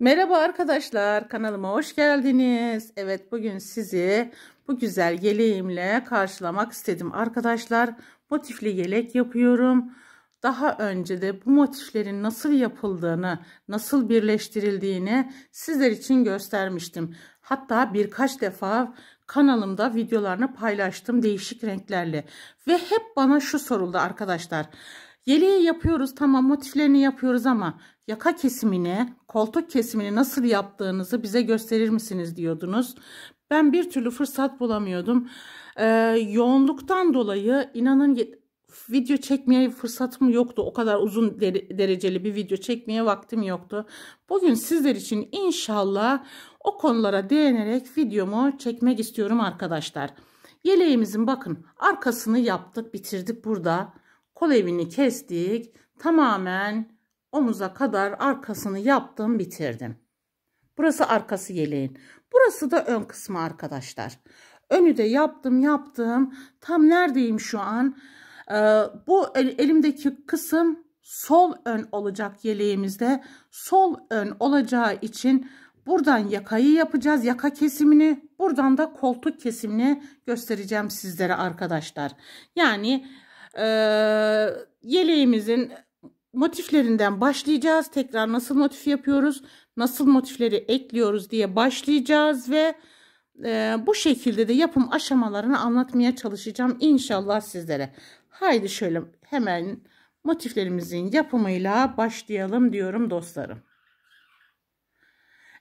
Merhaba arkadaşlar kanalıma hoş geldiniz. Evet bugün sizi bu güzel yeleğimle karşılamak istedim arkadaşlar. Motifli yelek yapıyorum. Daha önce de bu motiflerin nasıl yapıldığını, nasıl birleştirildiğini sizler için göstermiştim. Hatta birkaç defa kanalımda videolarını paylaştım değişik renklerle. Ve hep bana şu soruldu arkadaşlar. Yeleği yapıyoruz tamam motiflerini yapıyoruz ama yaka kesimini, koltuk kesimini nasıl yaptığınızı bize gösterir misiniz diyordunuz. Ben bir türlü fırsat bulamıyordum. Ee, yoğunluktan dolayı inanın video çekmeye fırsatım yoktu. O kadar uzun dereceli bir video çekmeye vaktim yoktu. Bugün sizler için inşallah o konulara değinerek videomu çekmek istiyorum arkadaşlar. Yeleğimizin bakın arkasını yaptık bitirdik burada. Kol evini kestik. Tamamen omuza kadar arkasını yaptım bitirdim. Burası arkası yeleğin. Burası da ön kısmı arkadaşlar. Önü de yaptım yaptım. Tam neredeyim şu an? Ee, bu elimdeki kısım sol ön olacak yeleğimizde. Sol ön olacağı için buradan yakayı yapacağız. Yaka kesimini buradan da koltuk kesimini göstereceğim sizlere arkadaşlar. Yani e, yeleğimizin motiflerinden başlayacağız. Tekrar nasıl motif yapıyoruz, nasıl motifleri ekliyoruz diye başlayacağız ve e, bu şekilde de yapım aşamalarını anlatmaya çalışacağım inşallah sizlere. Haydi şöyle hemen motiflerimizin yapımıyla başlayalım diyorum dostlarım.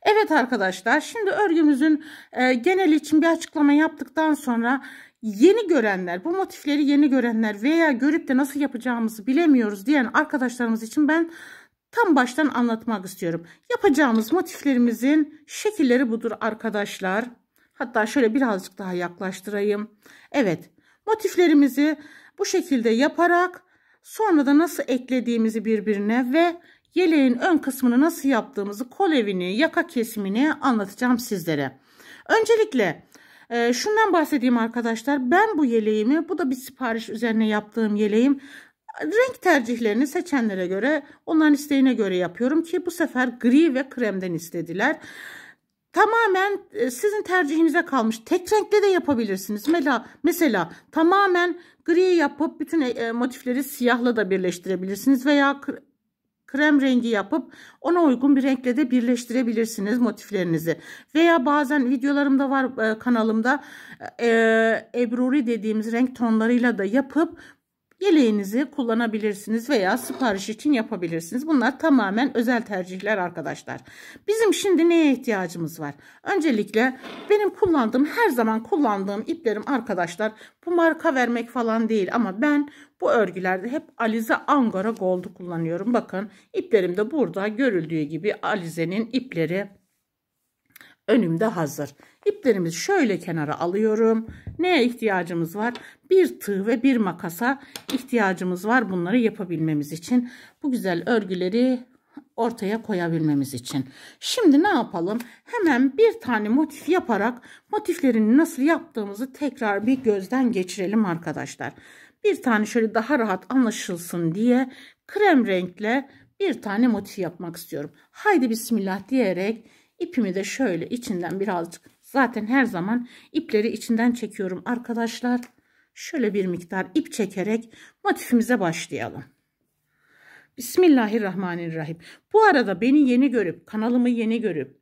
Evet arkadaşlar şimdi örgümüzün e, geneli için bir açıklama yaptıktan sonra Yeni görenler, bu motifleri yeni görenler veya görüp de nasıl yapacağımızı bilemiyoruz diyen arkadaşlarımız için ben tam baştan anlatmak istiyorum. Yapacağımız motiflerimizin şekilleri budur arkadaşlar. Hatta şöyle birazcık daha yaklaştırayım. Evet, motiflerimizi bu şekilde yaparak sonra da nasıl eklediğimizi birbirine ve yeleğin ön kısmını nasıl yaptığımızı, kolevini, yaka kesimini anlatacağım sizlere. Öncelikle e, şundan bahsedeyim arkadaşlar. Ben bu yeleğimi bu da bir sipariş üzerine yaptığım yeleğim. Renk tercihlerini seçenlere göre onların isteğine göre yapıyorum ki bu sefer gri ve kremden istediler. Tamamen e, sizin tercihinize kalmış. Tek renkle de yapabilirsiniz. Mesela, mesela tamamen gri yapıp bütün e, motifleri siyahla da birleştirebilirsiniz veya krem rengi yapıp ona uygun bir renkle de birleştirebilirsiniz motiflerinizi. Veya bazen videolarımda var e, kanalımda e, e ebruri dediğimiz renk tonlarıyla da yapıp Yeleğinizi kullanabilirsiniz veya sipariş için yapabilirsiniz. Bunlar tamamen özel tercihler arkadaşlar. Bizim şimdi neye ihtiyacımız var? Öncelikle benim kullandığım her zaman kullandığım iplerim arkadaşlar bu marka vermek falan değil ama ben bu örgülerde hep Alize Angora Gold'u kullanıyorum. Bakın iplerim de burada görüldüğü gibi Alize'nin ipleri önümde hazır. İplerimizi şöyle kenara alıyorum. Neye ihtiyacımız var? Bir tığ ve bir makasa ihtiyacımız var bunları yapabilmemiz için. Bu güzel örgüleri ortaya koyabilmemiz için. Şimdi ne yapalım? Hemen bir tane motif yaparak motiflerini nasıl yaptığımızı tekrar bir gözden geçirelim arkadaşlar. Bir tane şöyle daha rahat anlaşılsın diye krem renkle bir tane motif yapmak istiyorum. Haydi bismillah diyerek İpimi de şöyle içinden birazcık zaten her zaman ipleri içinden çekiyorum arkadaşlar. Şöyle bir miktar ip çekerek motifimize başlayalım. Bismillahirrahmanirrahim. Bu arada beni yeni görüp kanalımı yeni görüp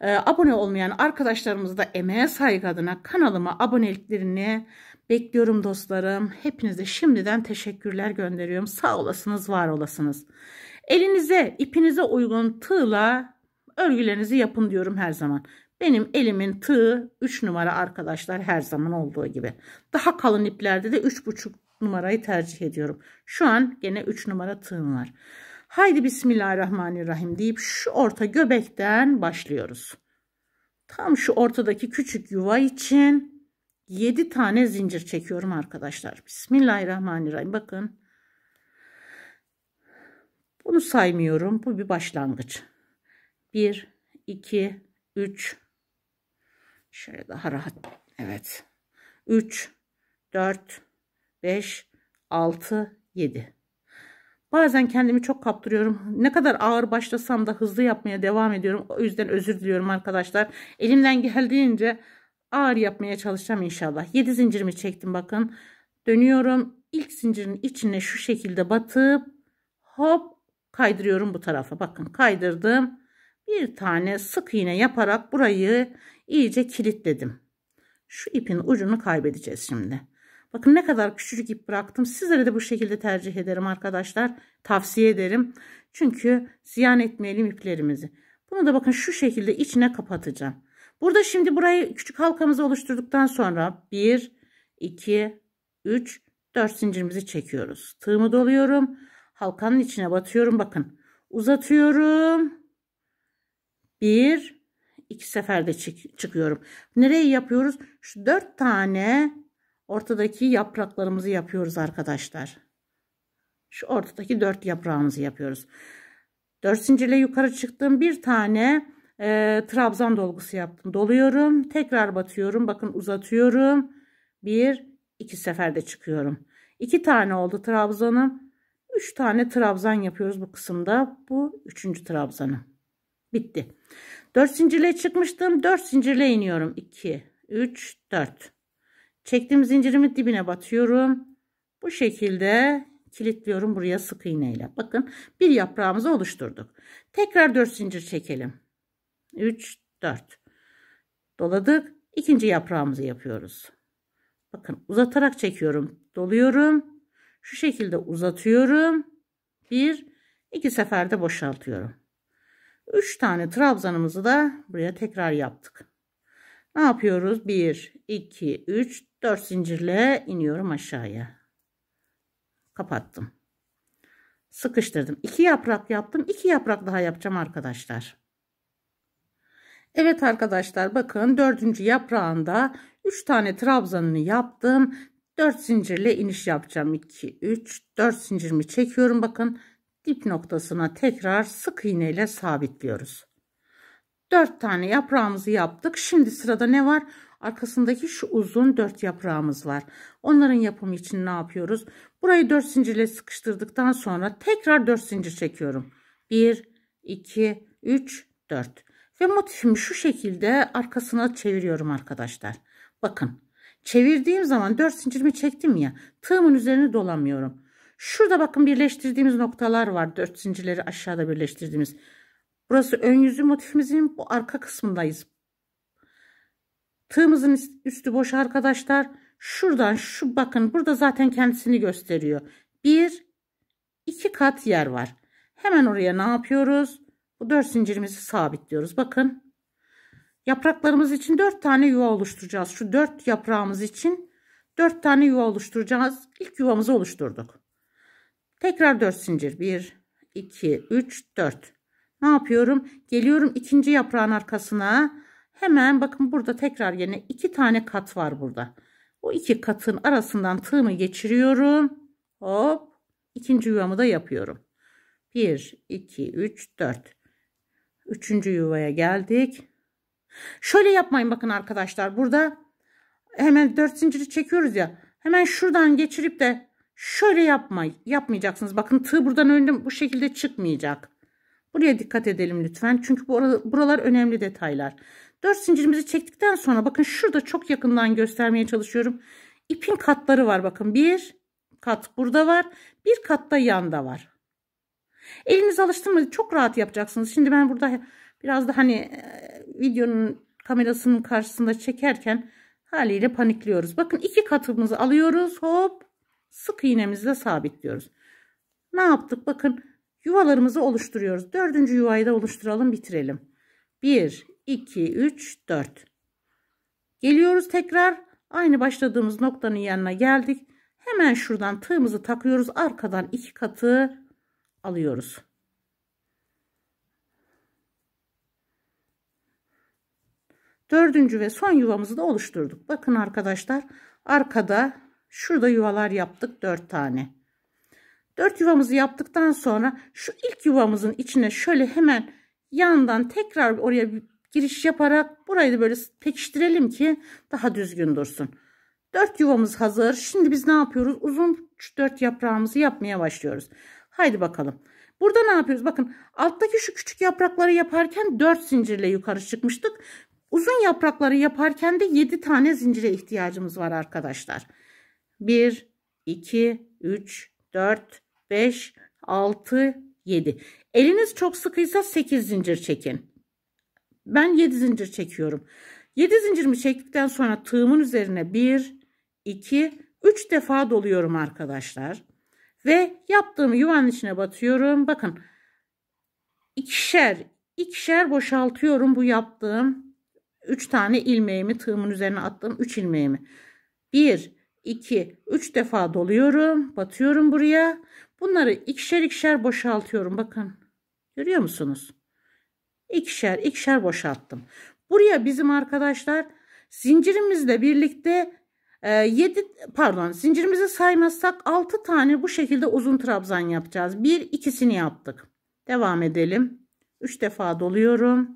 e, abone olmayan arkadaşlarımız da emeğe saygı adına kanalıma aboneliklerini bekliyorum dostlarım. Hepinize şimdiden teşekkürler gönderiyorum. Sağ olasınız, var olasınız. Elinize, ipinize uygun tığla örgülerinizi yapın diyorum her zaman. Benim elimin tığı 3 numara arkadaşlar her zaman olduğu gibi. Daha kalın iplerde de 3,5 numarayı tercih ediyorum. Şu an gene 3 numara tığım var. Haydi Bismillahirrahmanirrahim deyip şu orta göbekten başlıyoruz. Tam şu ortadaki küçük yuva için 7 tane zincir çekiyorum arkadaşlar. Bismillahirrahmanirrahim. Bakın. Bunu saymıyorum. Bu bir başlangıç. 1, 2, 3. Şöyle daha rahat. Evet. 3, 4, 5, 6, 7. Bazen kendimi çok kaptırıyorum. Ne kadar ağır başlasam da hızlı yapmaya devam ediyorum. O yüzden özür diliyorum arkadaşlar. Elimden geldiğince ağır yapmaya çalışacağım inşallah. 7 zincirimi çektim bakın. Dönüyorum. İlk zincirin içine şu şekilde batıp hop kaydırıyorum bu tarafa. Bakın kaydırdım bir tane sık iğne yaparak burayı iyice kilitledim. Şu ipin ucunu kaybedeceğiz şimdi. Bakın ne kadar küçücük ip bıraktım. Sizlere de bu şekilde tercih ederim arkadaşlar. Tavsiye ederim. Çünkü ziyan etmeyelim iplerimizi. Bunu da bakın şu şekilde içine kapatacağım. Burada şimdi burayı küçük halkamızı oluşturduktan sonra 1, 2, 3, 4 zincirimizi çekiyoruz. Tığımı doluyorum. Halkanın içine batıyorum. Bakın uzatıyorum bir iki seferde çık çıkıyorum. Nereye yapıyoruz? Şu dört tane ortadaki yapraklarımızı yapıyoruz arkadaşlar. Şu ortadaki dört yaprağımızı yapıyoruz. Dört zincirle yukarı çıktım. Bir tane e, trabzan dolgusu yaptım. Doluyorum. Tekrar batıyorum. Bakın uzatıyorum. Bir, iki seferde çıkıyorum. İki tane oldu trabzanım. Üç tane trabzan yapıyoruz bu kısımda. Bu üçüncü trabzanım. Bitti. 4 zincirle çıkmıştım. 4 zincirle iniyorum. 2, 3, 4. Çektiğim zincirimi dibine batıyorum. Bu şekilde kilitliyorum buraya sık iğneyle. Bakın bir yaprağımızı oluşturduk. Tekrar 4 zincir çekelim. 3, 4. Doladık. İkinci yaprağımızı yapıyoruz. Bakın uzatarak çekiyorum. Doluyorum. Şu şekilde uzatıyorum. Bir, iki seferde boşaltıyorum. 3 tane trabzanımızı da buraya tekrar yaptık. Ne yapıyoruz? 1, 2, 3, 4 zincirle iniyorum aşağıya. Kapattım. Sıkıştırdım. 2 yaprak yaptım. 2 yaprak daha yapacağım arkadaşlar. Evet arkadaşlar bakın 4. yaprağında 3 tane trabzanını yaptım. 4 zincirle iniş yapacağım. 2, 3, 4 zincirimi çekiyorum. Bakın dip noktasına tekrar sık iğne ile sabitliyoruz. 4 tane yaprağımızı yaptık. Şimdi sırada ne var? Arkasındaki şu uzun 4 yaprağımız var. Onların yapımı için ne yapıyoruz? Burayı 4 zincirle sıkıştırdıktan sonra tekrar 4 zincir çekiyorum. 1, 2, 3, 4. Ve motifimi şu şekilde arkasına çeviriyorum arkadaşlar. Bakın çevirdiğim zaman 4 zincirimi çektim ya tığımın üzerine dolamıyorum. Şurada bakın birleştirdiğimiz noktalar var. Dört zincirleri aşağıda birleştirdiğimiz. Burası ön yüzü motifimizin bu arka kısmındayız. Tığımızın üstü boş arkadaşlar. Şuradan şu bakın burada zaten kendisini gösteriyor. Bir, iki kat yer var. Hemen oraya ne yapıyoruz? Bu dört zincirimizi sabitliyoruz. Bakın yapraklarımız için dört tane yuva oluşturacağız. Şu dört yaprağımız için dört tane yuva oluşturacağız. İlk yuvamızı oluşturduk. Tekrar 4 zincir. 1, 2, 3, 4. Ne yapıyorum? Geliyorum ikinci yaprağın arkasına. Hemen bakın burada tekrar yine iki tane kat var burada. O iki katın arasından tığımı geçiriyorum. Hop. İkinci yuvamı da yapıyorum. 1, 2, 3, 4. Üçüncü yuvaya geldik. Şöyle yapmayın bakın arkadaşlar. Burada hemen 4 zinciri çekiyoruz ya. Hemen şuradan geçirip de Şöyle yapma, yapmayacaksınız. Bakın tığ buradan önde bu şekilde çıkmayacak. Buraya dikkat edelim lütfen. Çünkü bu buralar önemli detaylar. 4 zincirimizi çektikten sonra bakın şurada çok yakından göstermeye çalışıyorum. İpin katları var bakın. Bir kat burada var. Bir kat da yanda var. Eliniz alıştı mı çok rahat yapacaksınız. Şimdi ben burada biraz da hani e, videonun kamerasının karşısında çekerken haliyle panikliyoruz. Bakın iki katımızı alıyoruz. Hop sık iğnemizle sabitliyoruz. Ne yaptık? Bakın yuvalarımızı oluşturuyoruz. Dördüncü yuvayı da oluşturalım bitirelim. 1, 2, 3, 4. Geliyoruz tekrar aynı başladığımız noktanın yanına geldik. Hemen şuradan tığımızı takıyoruz. Arkadan iki katı alıyoruz. Dördüncü ve son yuvamızı da oluşturduk. Bakın arkadaşlar arkada Şurada yuvalar yaptık 4 tane. 4 yuvamızı yaptıktan sonra şu ilk yuvamızın içine şöyle hemen yandan tekrar oraya giriş yaparak burayı da böyle pekiştirelim ki daha düzgün dursun. 4 yuvamız hazır. Şimdi biz ne yapıyoruz? Uzun 4 yaprağımızı yapmaya başlıyoruz. Haydi bakalım. Burada ne yapıyoruz? Bakın alttaki şu küçük yaprakları yaparken 4 zincirle yukarı çıkmıştık. Uzun yaprakları yaparken de 7 tane zincire ihtiyacımız var arkadaşlar. 1, 2, 3, 4, 5, 6, 7. Eliniz çok sıkıysa 8 zincir çekin. Ben 7 zincir çekiyorum. 7 zincirimi çektikten sonra tığımın üzerine 1, 2, 3 defa doluyorum arkadaşlar. Ve yaptığım yuvanın içine batıyorum. Bakın ikişer, ikişer boşaltıyorum bu yaptığım 3 tane ilmeğimi tığımın üzerine attığım 3 ilmeğimi. 1, 2, 3 defa doluyorum. Batıyorum buraya. Bunları ikişer ikişer boşaltıyorum. Bakın görüyor musunuz? İkişer ikişer boşalttım. Buraya bizim arkadaşlar zincirimizle birlikte 7 e, pardon zincirimizi saymazsak 6 tane bu şekilde uzun trabzan yapacağız. Bir ikisini yaptık. Devam edelim. 3 defa doluyorum.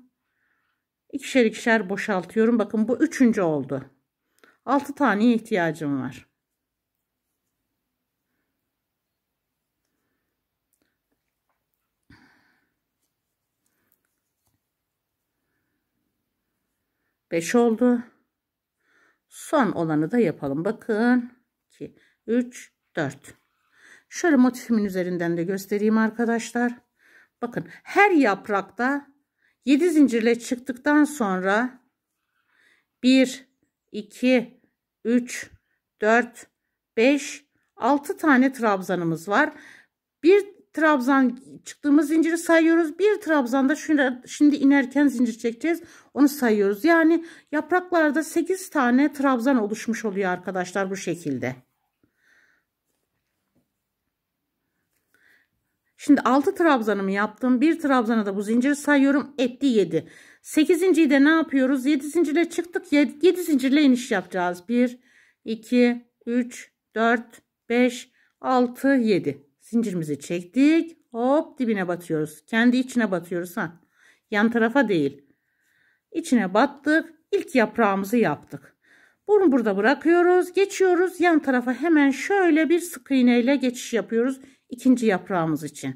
İkişer ikişer boşaltıyorum. Bakın bu üçüncü oldu. 6 tane ihtiyacım var. Beş oldu. Son olanı da yapalım. Bakın. 2, 3, 4. Şöyle motifimin üzerinden de göstereyim arkadaşlar. Bakın her yaprakta 7 zincirle çıktıktan sonra 1, 2, 3, 4, 5, 6 tane trabzanımız var. Bir trabzan çıktığımız zinciri sayıyoruz. Bir trabzan trabzanda şimdi inerken zincir çekeceğiz. Onu sayıyoruz. Yani yapraklarda 8 tane trabzan oluşmuş oluyor arkadaşlar bu şekilde. Şimdi 6 trabzanımı yaptım. Bir trabzana da bu zinciri sayıyorum. Etti 7. Sekizinciyi de ne yapıyoruz? Yedi zincirle çıktık. Yedi, zincirle iniş yapacağız. Bir, iki, üç, dört, beş, altı, yedi. Zincirimizi çektik. Hop dibine batıyoruz. Kendi içine batıyoruz ha. Yan tarafa değil. İçine battık. İlk yaprağımızı yaptık. Bunu burada bırakıyoruz. Geçiyoruz yan tarafa hemen şöyle bir sık iğne ile geçiş yapıyoruz. ikinci yaprağımız için.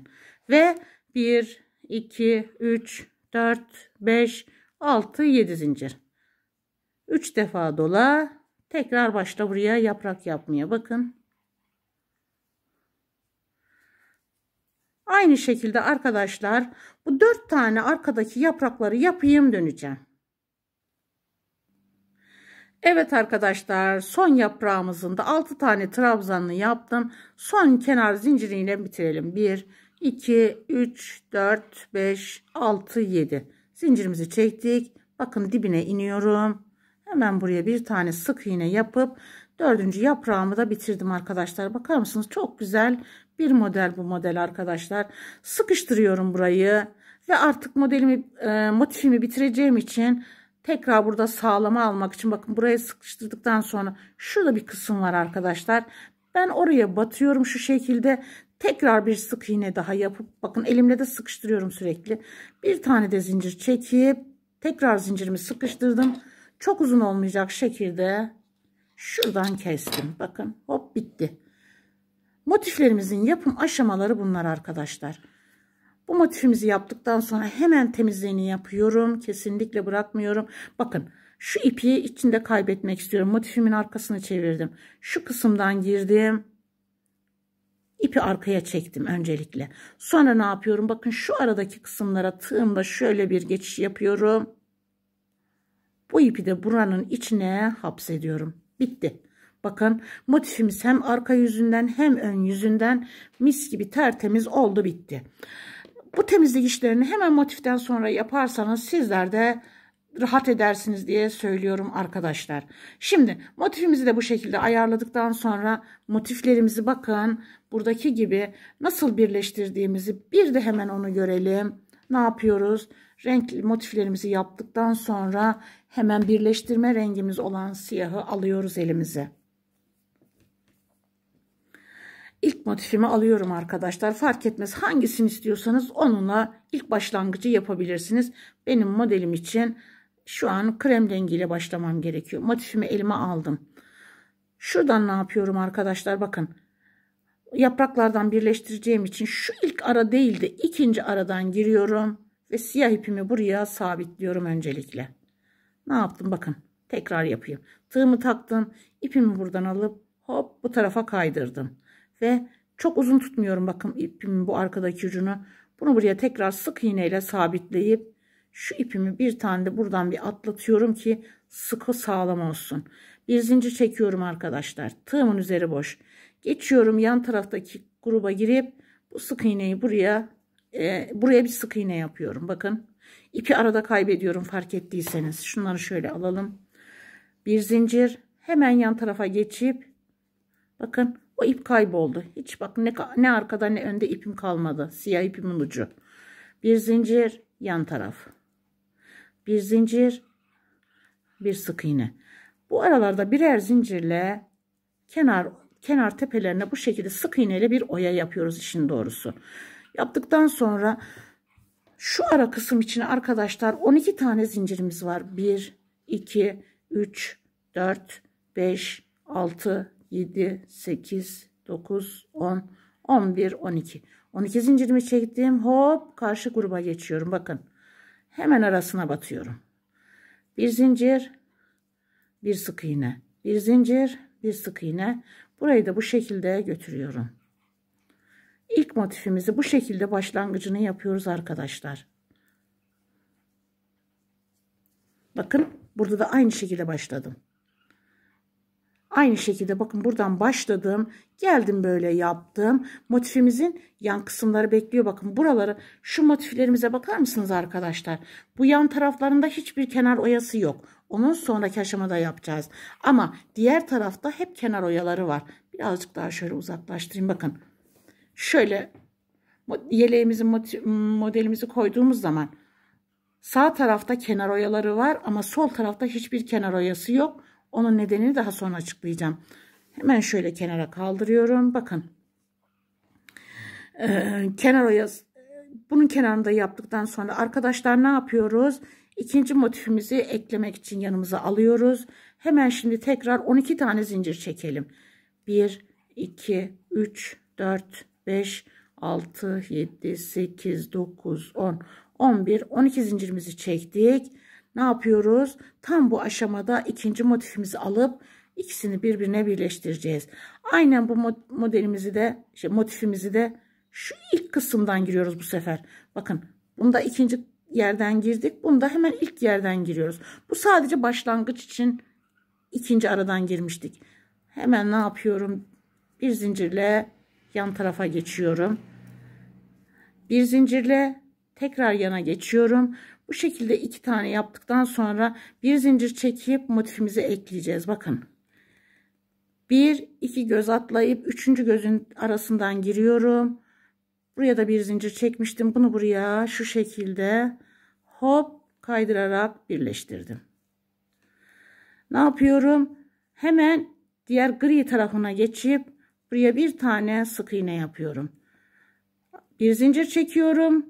Ve 1, 2, 3, 4, 5, 6, 7 zincir. 3 defa dola. Tekrar başla buraya yaprak yapmaya bakın. Aynı şekilde arkadaşlar bu 4 tane arkadaki yaprakları yapayım döneceğim. Evet arkadaşlar son yaprağımızın da 6 tane trabzanlı yaptım. Son kenar zinciriyle bitirelim. 1, 2, 3, 4, 5, 6, 7. Zincirimizi çektik. Bakın dibine iniyorum. Hemen buraya bir tane sık iğne yapıp dördüncü yaprağımı da bitirdim arkadaşlar. Bakar mısınız? Çok güzel bir model bu model arkadaşlar. Sıkıştırıyorum burayı ve artık modelimi e, motifimi bitireceğim için tekrar burada sağlama almak için bakın buraya sıkıştırdıktan sonra şurada bir kısım var arkadaşlar. Ben oraya batıyorum şu şekilde Tekrar bir sık iğne daha yapıp bakın elimle de sıkıştırıyorum sürekli. Bir tane de zincir çekip tekrar zincirimi sıkıştırdım. Çok uzun olmayacak şekilde şuradan kestim. Bakın hop bitti. Motiflerimizin yapım aşamaları bunlar arkadaşlar. Bu motifimizi yaptıktan sonra hemen temizliğini yapıyorum. Kesinlikle bırakmıyorum. Bakın şu ipi içinde kaybetmek istiyorum. Motifimin arkasını çevirdim. Şu kısımdan girdim. İpi arkaya çektim öncelikle. Sonra ne yapıyorum? Bakın şu aradaki kısımlara tığımla şöyle bir geçiş yapıyorum. Bu ipi de buranın içine hapsediyorum. Bitti. Bakın motifimiz hem arka yüzünden hem ön yüzünden mis gibi tertemiz oldu bitti. Bu temizlik işlerini hemen motiften sonra yaparsanız sizler de rahat edersiniz diye söylüyorum arkadaşlar. Şimdi motifimizi de bu şekilde ayarladıktan sonra motiflerimizi bakın buradaki gibi nasıl birleştirdiğimizi bir de hemen onu görelim. Ne yapıyoruz? Renkli motiflerimizi yaptıktan sonra hemen birleştirme rengimiz olan siyahı alıyoruz elimize. İlk motifimi alıyorum arkadaşlar. Fark etmez hangisini istiyorsanız onunla ilk başlangıcı yapabilirsiniz. Benim modelim için şu an krem rengiyle başlamam gerekiyor. Motifimi elime aldım. Şuradan ne yapıyorum arkadaşlar bakın. Yapraklardan birleştireceğim için şu ilk ara değil de ikinci aradan giriyorum. Ve siyah ipimi buraya sabitliyorum öncelikle. Ne yaptım bakın. Tekrar yapayım. Tığımı taktım. ipimi buradan alıp hop bu tarafa kaydırdım. Ve çok uzun tutmuyorum bakın ipimin bu arkadaki ucunu. Bunu buraya tekrar sık iğneyle sabitleyip şu ipimi bir tane de buradan bir atlatıyorum ki sıkı sağlam olsun. Bir zincir çekiyorum arkadaşlar. Tığımın üzeri boş. Geçiyorum yan taraftaki gruba girip bu sık iğneyi buraya e, buraya bir sık iğne yapıyorum. Bakın ipi arada kaybediyorum fark ettiyseniz. Şunları şöyle alalım. Bir zincir hemen yan tarafa geçip bakın o ip kayboldu. Hiç bak ne, ne arkada ne önde ipim kalmadı. Siyah ipimin ucu. Bir zincir yan taraf bir zincir, bir sık iğne. Bu aralarda birer zincirle kenar kenar tepelerine bu şekilde sık iğneyle bir oya yapıyoruz işin doğrusu. Yaptıktan sonra şu ara kısım için arkadaşlar 12 tane zincirimiz var. 1, 2, 3, 4, 5, 6, 7, 8, 9, 10, 11, 12. 12 zincirimi çektim. Hop karşı gruba geçiyorum. Bakın hemen arasına batıyorum. Bir zincir, bir sık iğne, bir zincir, bir sık iğne. Burayı da bu şekilde götürüyorum. İlk motifimizi bu şekilde başlangıcını yapıyoruz arkadaşlar. Bakın burada da aynı şekilde başladım. Aynı şekilde bakın buradan başladım. Geldim böyle yaptım. Motifimizin yan kısımları bekliyor. Bakın buraları şu motiflerimize bakar mısınız arkadaşlar? Bu yan taraflarında hiçbir kenar oyası yok. Onun sonraki aşamada yapacağız. Ama diğer tarafta hep kenar oyaları var. Birazcık daha şöyle uzaklaştırayım. Bakın şöyle yeleğimizin modelimizi koyduğumuz zaman sağ tarafta kenar oyaları var ama sol tarafta hiçbir kenar oyası yok. Onun nedenini daha sonra açıklayacağım. Hemen şöyle kenara kaldırıyorum. Bakın. Ee, kenar oyası. Bunun kenarında yaptıktan sonra arkadaşlar ne yapıyoruz? İkinci motifimizi eklemek için yanımıza alıyoruz. Hemen şimdi tekrar 12 tane zincir çekelim. 1, 2, 3, 4, 5, 6, 7, 8, 9, 10, 11, 12 zincirimizi çektik ne yapıyoruz? Tam bu aşamada ikinci motifimizi alıp ikisini birbirine birleştireceğiz. Aynen bu modelimizi de işte motifimizi de şu ilk kısımdan giriyoruz bu sefer. Bakın bunda ikinci yerden girdik. Bunda hemen ilk yerden giriyoruz. Bu sadece başlangıç için ikinci aradan girmiştik. Hemen ne yapıyorum? Bir zincirle yan tarafa geçiyorum. Bir zincirle tekrar yana geçiyorum. Bu şekilde iki tane yaptıktan sonra bir zincir çekip motifimizi ekleyeceğiz. Bakın. Bir, iki göz atlayıp üçüncü gözün arasından giriyorum. Buraya da bir zincir çekmiştim. Bunu buraya şu şekilde hop kaydırarak birleştirdim. Ne yapıyorum? Hemen diğer gri tarafına geçip buraya bir tane sık iğne yapıyorum. Bir zincir çekiyorum.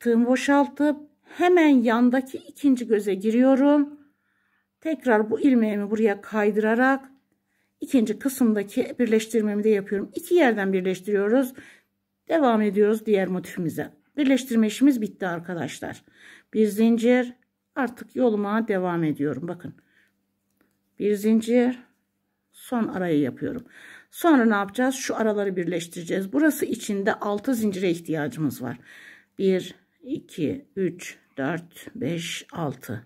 Tığım boşaltıp Hemen yandaki ikinci göze giriyorum. Tekrar bu ilmeğimi buraya kaydırarak ikinci kısımdaki birleştirmemi de yapıyorum. İki yerden birleştiriyoruz. Devam ediyoruz diğer motifimize. Birleştirme işimiz bitti arkadaşlar. Bir zincir artık yoluma devam ediyorum. Bakın bir zincir son arayı yapıyorum. Sonra ne yapacağız? Şu araları birleştireceğiz. Burası içinde 6 zincire ihtiyacımız var. 1 2, 3, 4, 5, 6.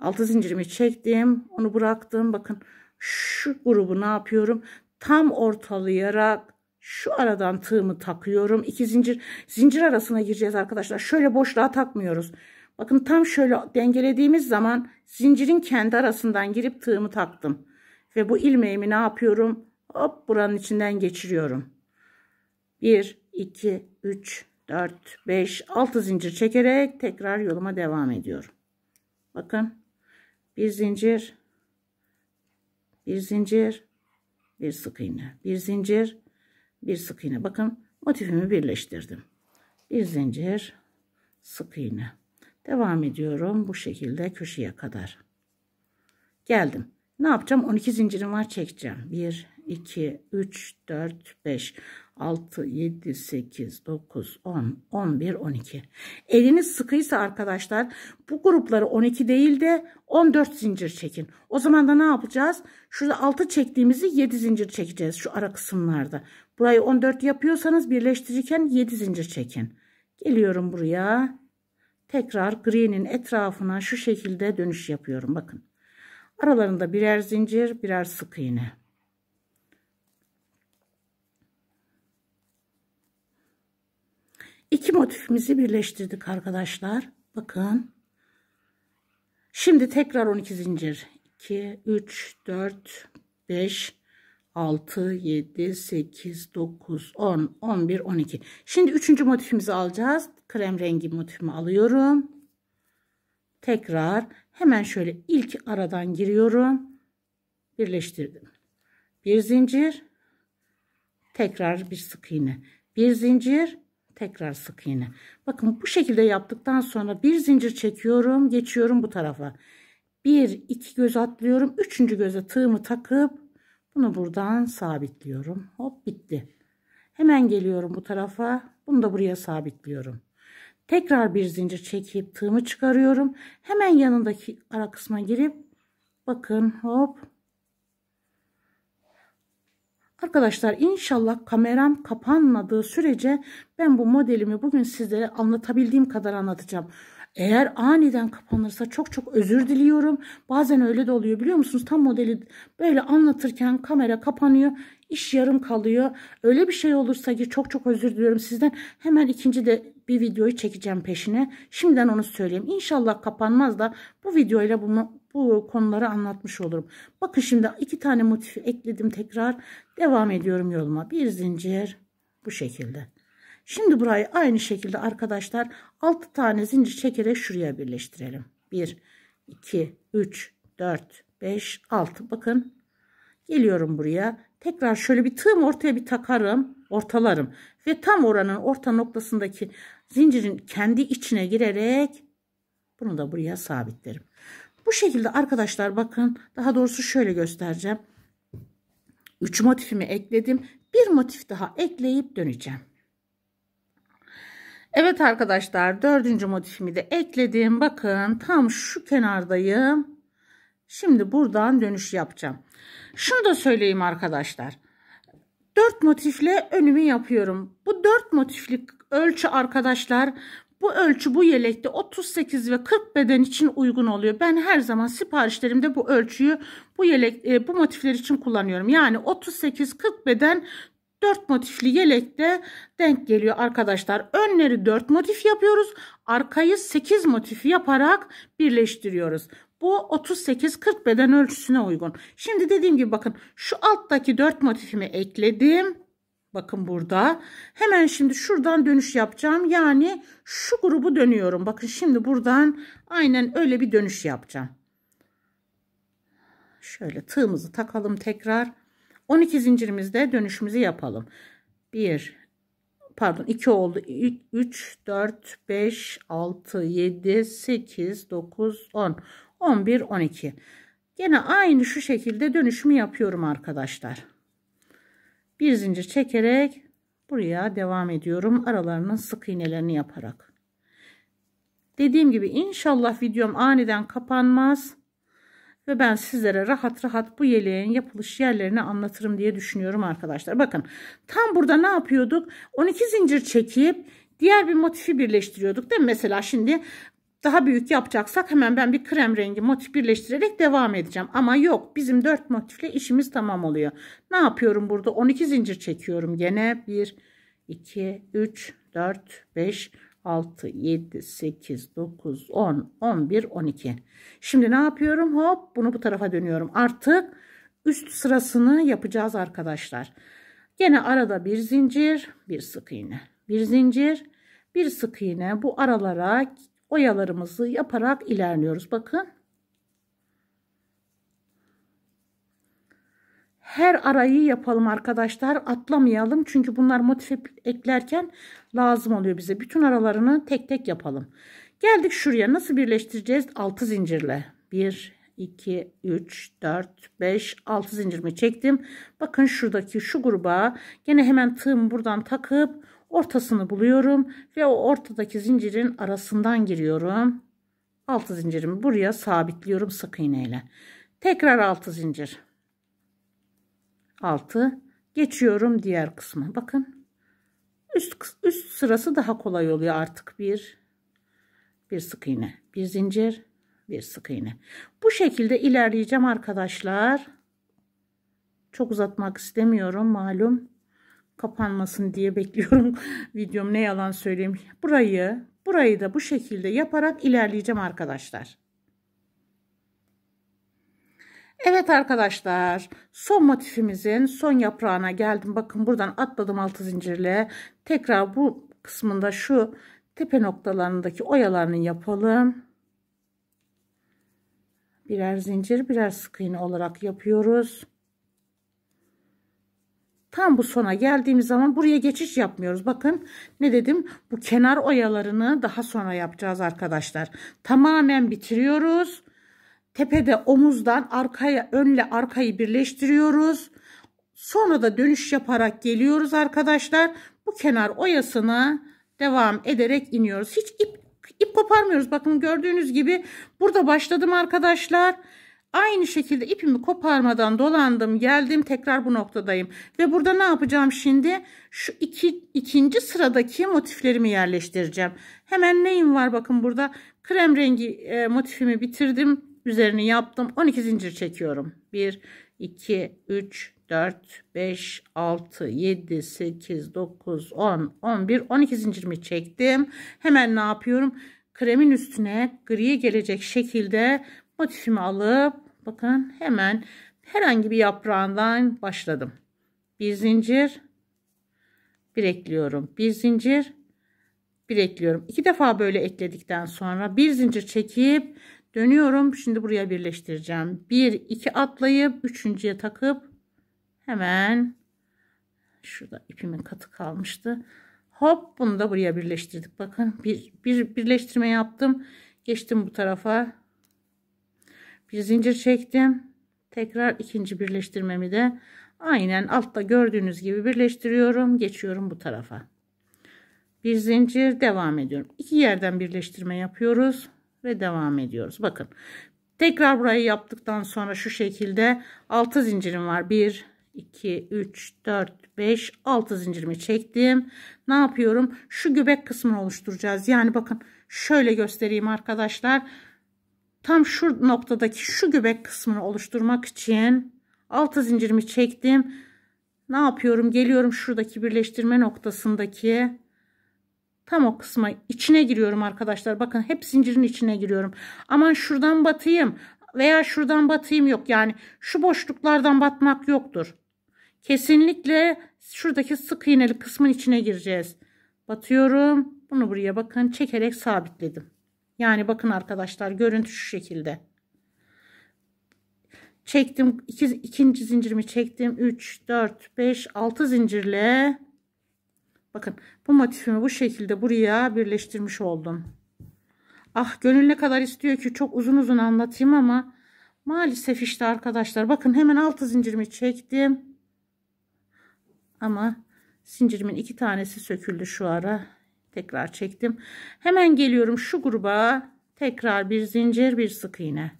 6 zincirimi çektim. Onu bıraktım. Bakın şu grubu ne yapıyorum? Tam ortalayarak şu aradan tığımı takıyorum. 2 zincir zincir arasına gireceğiz arkadaşlar. Şöyle boşluğa takmıyoruz. Bakın tam şöyle dengelediğimiz zaman zincirin kendi arasından girip tığımı taktım. Ve bu ilmeğimi ne yapıyorum? Hop buranın içinden geçiriyorum. 1, 2, 3, 4, 5, 6 zincir çekerek tekrar yoluma devam ediyorum. Bakın. Bir zincir. Bir zincir. Bir sık iğne. Bir zincir. Bir sık iğne. Bakın motifimi birleştirdim. Bir zincir. Sık iğne. Devam ediyorum bu şekilde köşeye kadar. Geldim. Ne yapacağım? 12 zincirim var çekeceğim. 1, 2, 3, 4, 5, 6, 7, 8, 9, 10, 11, 12. Eliniz sıkıysa arkadaşlar bu grupları 12 değil de 14 zincir çekin. O zaman da ne yapacağız? Şurada 6 çektiğimizi 7 zincir çekeceğiz şu ara kısımlarda. Burayı 14 yapıyorsanız birleştirirken 7 zincir çekin. Geliyorum buraya. Tekrar green'in etrafına şu şekilde dönüş yapıyorum. Bakın. Aralarında birer zincir, birer sık iğne. İki motifimizi birleştirdik arkadaşlar. Bakın. Şimdi tekrar 12 zincir. 2, 3, 4, 5, 6, 7, 8, 9, 10, 11, 12. Şimdi üçüncü motifimizi alacağız. Krem rengi motifimi alıyorum. Tekrar hemen şöyle ilk aradan giriyorum. Birleştirdim. Bir zincir. Tekrar bir sık iğne. Bir zincir tekrar sık iğne. Bakın bu şekilde yaptıktan sonra bir zincir çekiyorum. Geçiyorum bu tarafa. Bir, iki göz atlıyorum. Üçüncü göze tığımı takıp bunu buradan sabitliyorum. Hop bitti. Hemen geliyorum bu tarafa. Bunu da buraya sabitliyorum. Tekrar bir zincir çekip tığımı çıkarıyorum. Hemen yanındaki ara kısma girip bakın hop Arkadaşlar inşallah kameram kapanmadığı sürece ben bu modelimi bugün sizlere anlatabildiğim kadar anlatacağım. Eğer aniden kapanırsa çok çok özür diliyorum. Bazen öyle de oluyor biliyor musunuz? Tam modeli böyle anlatırken kamera kapanıyor. iş yarım kalıyor. Öyle bir şey olursa ki çok çok özür diliyorum sizden. Hemen ikinci de bir videoyu çekeceğim peşine. Şimdiden onu söyleyeyim. İnşallah kapanmaz da bu videoyla bunu bu konuları anlatmış olurum. Bakın şimdi iki tane motifi ekledim tekrar. Devam ediyorum yoluma. Bir zincir bu şekilde. Şimdi burayı aynı şekilde arkadaşlar 6 tane zincir çekerek şuraya birleştirelim. 1, 2, 3, 4, 5, 6. Bakın geliyorum buraya. Tekrar şöyle bir tığım ortaya bir takarım. Ortalarım. Ve tam oranın orta noktasındaki zincirin kendi içine girerek bunu da buraya sabitlerim. Bu şekilde arkadaşlar bakın daha doğrusu şöyle göstereceğim. 3 motifimi ekledim. Bir motif daha ekleyip döneceğim. Evet arkadaşlar dördüncü motifimi de ekledim. Bakın tam şu kenardayım. Şimdi buradan dönüş yapacağım. Şunu da söyleyeyim arkadaşlar. Dört motifle önümü yapıyorum. Bu dört motiflik ölçü arkadaşlar bu ölçü bu yelekte 38 ve 40 beden için uygun oluyor. Ben her zaman siparişlerimde bu ölçüyü bu yelek e, bu motifler için kullanıyorum. Yani 38 40 beden 4 motifli yelekte denk geliyor arkadaşlar. Önleri 4 motif yapıyoruz. Arkayı 8 motif yaparak birleştiriyoruz. Bu 38-40 beden ölçüsüne uygun. Şimdi dediğim gibi bakın şu alttaki 4 motifimi ekledim. Bakın burada. Hemen şimdi şuradan dönüş yapacağım. Yani şu grubu dönüyorum. Bakın şimdi buradan aynen öyle bir dönüş yapacağım. Şöyle tığımızı takalım tekrar. 12 zincirimizde dönüşümüzü yapalım. 1 pardon 2 oldu. 3 4 5 6 7 8 9 10 11 12. Gene aynı şu şekilde dönüşümü yapıyorum arkadaşlar bir zincir çekerek buraya devam ediyorum aralarının sık iğnelerini yaparak dediğim gibi inşallah videom aniden kapanmaz ve ben sizlere rahat rahat bu yeleğin yapılış yerlerini anlatırım diye düşünüyorum arkadaşlar bakın tam burada ne yapıyorduk 12 zincir çekip diğer bir motifi birleştiriyorduk değil mi mesela şimdi daha büyük yapacaksak hemen ben bir krem rengi motif birleştirerek devam edeceğim. Ama yok bizim 4 motifle işimiz tamam oluyor. Ne yapıyorum burada? 12 zincir çekiyorum. Gene 1, 2, 3, 4, 5, 6, 7, 8, 9, 10, 11, 12. Şimdi ne yapıyorum? Hop bunu bu tarafa dönüyorum. Artık üst sırasını yapacağız arkadaşlar. Gene arada bir zincir, bir sık iğne. Bir zincir, bir sık iğne. Bu aralara oyalarımızı yaparak ilerliyoruz. Bakın. Her arayı yapalım arkadaşlar. Atlamayalım. Çünkü bunlar motif eklerken lazım oluyor bize. Bütün aralarını tek tek yapalım. Geldik şuraya. Nasıl birleştireceğiz? 6 zincirle. 1, 2, 3, 4, 5, 6 zincirimi çektim. Bakın şuradaki şu gruba gene hemen tığımı buradan takıp ortasını buluyorum ve o ortadaki zincirin arasından giriyorum. Altı zincirimi buraya sabitliyorum sık iğneyle. Tekrar altı zincir. Altı geçiyorum diğer kısma. Bakın. Üst üst sırası daha kolay oluyor artık. bir bir sık iğne, bir zincir, bir sık iğne. Bu şekilde ilerleyeceğim arkadaşlar. Çok uzatmak istemiyorum malum kapanmasın diye bekliyorum videom ne yalan söyleyeyim. Burayı burayı da bu şekilde yaparak ilerleyeceğim arkadaşlar. Evet arkadaşlar son motifimizin son yaprağına geldim. Bakın buradan atladım altı zincirle. Tekrar bu kısmında şu tepe noktalarındaki oyalarını yapalım. Birer zincir birer sık iğne olarak yapıyoruz. Tam bu sona geldiğimiz zaman buraya geçiş yapmıyoruz. Bakın ne dedim? Bu kenar oyalarını daha sonra yapacağız arkadaşlar. Tamamen bitiriyoruz. Tepede omuzdan arkaya önle arkayı birleştiriyoruz. Sonra da dönüş yaparak geliyoruz arkadaşlar. Bu kenar oyasını devam ederek iniyoruz. Hiç ip, ip koparmıyoruz. Bakın gördüğünüz gibi burada başladım arkadaşlar. Arkadaşlar Aynı şekilde ipimi koparmadan dolandım. Geldim tekrar bu noktadayım. Ve burada ne yapacağım şimdi? Şu iki, ikinci sıradaki motiflerimi yerleştireceğim. Hemen neyim var bakın burada. Krem rengi e, motifimi bitirdim. Üzerini yaptım. 12 zincir çekiyorum. 1, 2, 3, 4, 5, 6, 7, 8, 9, 10, 11, 12 zincirimi çektim. Hemen ne yapıyorum? Kremin üstüne griye gelecek şekilde motifimi alıp Bakın hemen herhangi bir yaprağından başladım. Bir zincir, bir ekliyorum. Bir zincir, bir ekliyorum. İki defa böyle ekledikten sonra bir zincir çekip dönüyorum. Şimdi buraya birleştireceğim. Bir, iki atlayıp üçüncüye takıp hemen şurada ipimin katı kalmıştı. Hop bunu da buraya birleştirdik. Bakın bir, bir birleştirme yaptım. Geçtim bu tarafa bir zincir çektim tekrar ikinci birleştirmemi de aynen altta gördüğünüz gibi birleştiriyorum geçiyorum bu tarafa bir zincir devam ediyorum İki yerden birleştirme yapıyoruz ve devam ediyoruz bakın tekrar burayı yaptıktan sonra şu şekilde 6 zincirim var 1 2 3 4 5 6 zincirimi çektim ne yapıyorum şu göbek kısmını oluşturacağız yani bakın şöyle göstereyim arkadaşlar tam şu noktadaki şu göbek kısmını oluşturmak için altı zincirimi çektim. Ne yapıyorum? Geliyorum şuradaki birleştirme noktasındaki tam o kısma içine giriyorum arkadaşlar. Bakın hep zincirin içine giriyorum. Aman şuradan batayım veya şuradan batayım yok. Yani şu boşluklardan batmak yoktur. Kesinlikle şuradaki sık iğneli kısmın içine gireceğiz. Batıyorum. Bunu buraya bakın çekerek sabitledim. Yani bakın arkadaşlar görüntü şu şekilde. Çektim iki, ikinci zincirimi çektim. 3, 4, 5, 6 zincirle bakın bu motifimi bu şekilde buraya birleştirmiş oldum. Ah gönül ne kadar istiyor ki çok uzun uzun anlatayım ama maalesef işte arkadaşlar bakın hemen 6 zincirimi çektim. Ama zincirimin iki tanesi söküldü şu ara. Tekrar çektim. Hemen geliyorum şu gruba. Tekrar bir zincir bir sık iğne.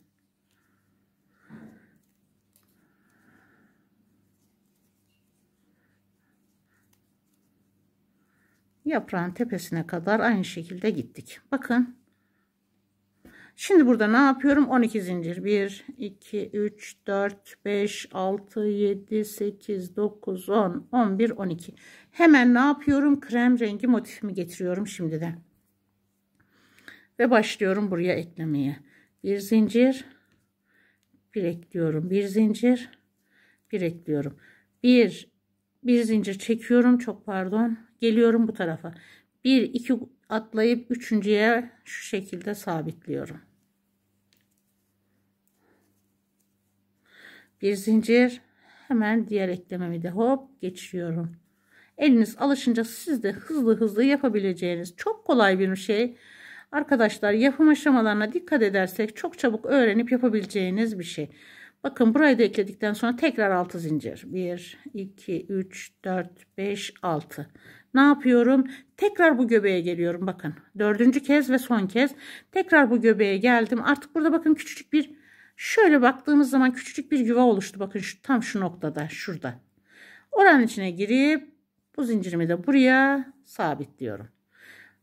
Yaprağın tepesine kadar aynı şekilde gittik. Bakın Şimdi burada ne yapıyorum? 12 zincir. 1, 2, 3, 4, 5, 6, 7, 8, 9, 10, 11, 12. Hemen ne yapıyorum? Krem rengi motifimi getiriyorum şimdiden Ve başlıyorum buraya eklemeye. Bir zincir, bir ekliyorum. Bir zincir, bir ekliyorum. Bir, bir zincir çekiyorum. Çok pardon. Geliyorum bu tarafa. 1 2 atlayıp üçüncüye şu şekilde sabitliyorum. Bir zincir hemen diğer eklememi de hop geçiriyorum. Eliniz alışınca siz de hızlı hızlı yapabileceğiniz çok kolay bir şey. Arkadaşlar yapım aşamalarına dikkat edersek çok çabuk öğrenip yapabileceğiniz bir şey. Bakın burayı da ekledikten sonra tekrar 6 zincir. 1, 2, 3, 4, 5, 6. Ne yapıyorum? Tekrar bu göbeğe geliyorum. Bakın dördüncü kez ve son kez tekrar bu göbeğe geldim. Artık burada bakın küçücük bir şöyle baktığımız zaman küçücük bir yuva oluştu. Bakın şu, tam şu noktada şurada. Oranın içine girip bu zincirimi de buraya sabitliyorum.